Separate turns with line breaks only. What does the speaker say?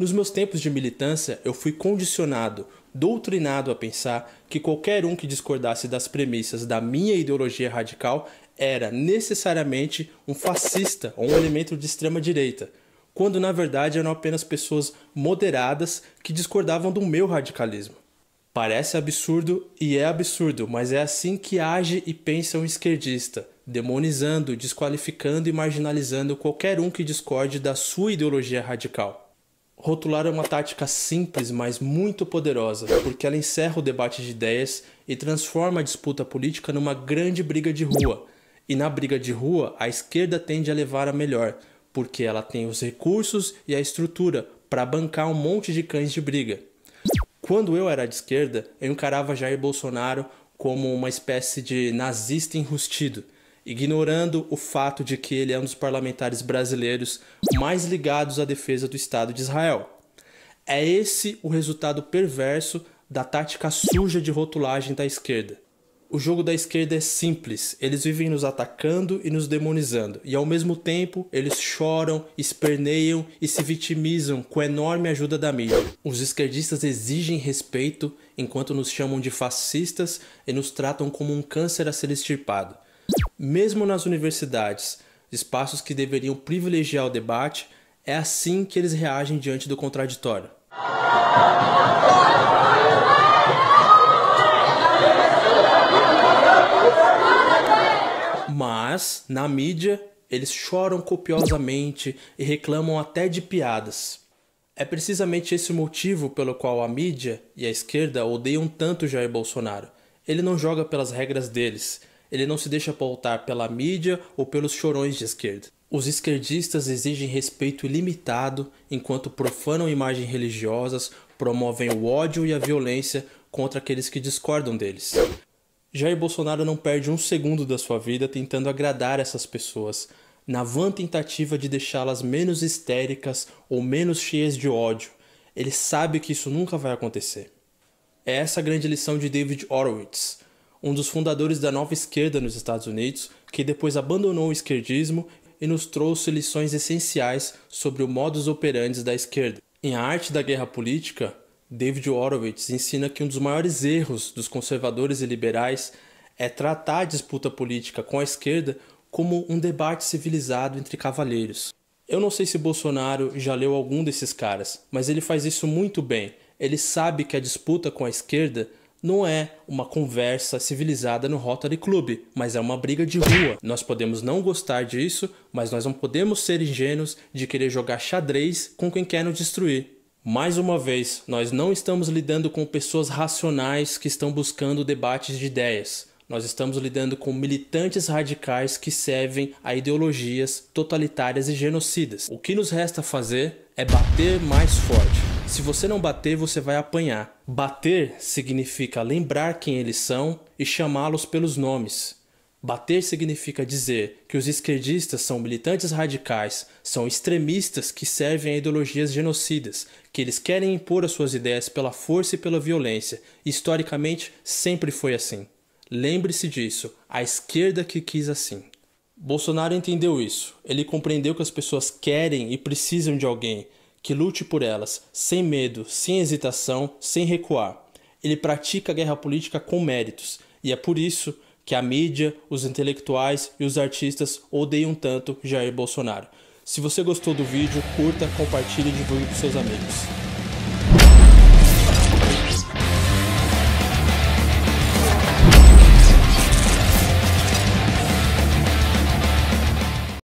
Nos meus tempos de militância, eu fui condicionado, doutrinado a pensar que qualquer um que discordasse das premissas da minha ideologia radical era necessariamente um fascista ou um elemento de extrema direita, quando na verdade eram apenas pessoas moderadas que discordavam do meu radicalismo. Parece absurdo e é absurdo, mas é assim que age e pensa um esquerdista, demonizando, desqualificando e marginalizando qualquer um que discorde da sua ideologia radical. Rotular é uma tática simples, mas muito poderosa, porque ela encerra o debate de ideias e transforma a disputa política numa grande briga de rua. E na briga de rua, a esquerda tende a levar a melhor, porque ela tem os recursos e a estrutura para bancar um monte de cães de briga. Quando eu era de esquerda, eu encarava Jair Bolsonaro como uma espécie de nazista enrustido ignorando o fato de que ele é um dos parlamentares brasileiros mais ligados à defesa do Estado de Israel. É esse o resultado perverso da tática suja de rotulagem da esquerda. O jogo da esquerda é simples, eles vivem nos atacando e nos demonizando, e ao mesmo tempo eles choram, esperneiam e se vitimizam com a enorme ajuda da mídia. Os esquerdistas exigem respeito enquanto nos chamam de fascistas e nos tratam como um câncer a ser extirpado. Mesmo nas universidades, espaços que deveriam privilegiar o debate, é assim que eles reagem diante do contraditório. Mas, na mídia, eles choram copiosamente e reclamam até de piadas. É precisamente esse o motivo pelo qual a mídia e a esquerda odeiam tanto Jair Bolsonaro. Ele não joga pelas regras deles, ele não se deixa pautar pela mídia ou pelos chorões de esquerda. Os esquerdistas exigem respeito ilimitado enquanto profanam imagens religiosas, promovem o ódio e a violência contra aqueles que discordam deles. Jair Bolsonaro não perde um segundo da sua vida tentando agradar essas pessoas, na vã tentativa de deixá-las menos histéricas ou menos cheias de ódio. Ele sabe que isso nunca vai acontecer. É essa a grande lição de David Horowitz, um dos fundadores da nova esquerda nos Estados Unidos, que depois abandonou o esquerdismo e nos trouxe lições essenciais sobre o modus operandi da esquerda. Em A Arte da Guerra Política, David Horowitz ensina que um dos maiores erros dos conservadores e liberais é tratar a disputa política com a esquerda como um debate civilizado entre cavalheiros. Eu não sei se Bolsonaro já leu algum desses caras, mas ele faz isso muito bem. Ele sabe que a disputa com a esquerda não é uma conversa civilizada no Rotary Club, mas é uma briga de rua. Nós podemos não gostar disso, mas nós não podemos ser ingênuos de querer jogar xadrez com quem quer nos destruir. Mais uma vez, nós não estamos lidando com pessoas racionais que estão buscando debates de ideias. Nós estamos lidando com militantes radicais que servem a ideologias totalitárias e genocidas. O que nos resta fazer é bater mais forte. Se você não bater, você vai apanhar. Bater significa lembrar quem eles são e chamá-los pelos nomes. Bater significa dizer que os esquerdistas são militantes radicais, são extremistas que servem a ideologias genocidas, que eles querem impor as suas ideias pela força e pela violência. Historicamente, sempre foi assim. Lembre-se disso, a esquerda que quis assim. Bolsonaro entendeu isso. Ele compreendeu que as pessoas querem e precisam de alguém, que lute por elas, sem medo, sem hesitação, sem recuar. Ele pratica a guerra política com méritos, e é por isso que a mídia, os intelectuais e os artistas odeiam tanto Jair Bolsonaro. Se você gostou do vídeo, curta, compartilhe e divulgue com seus amigos.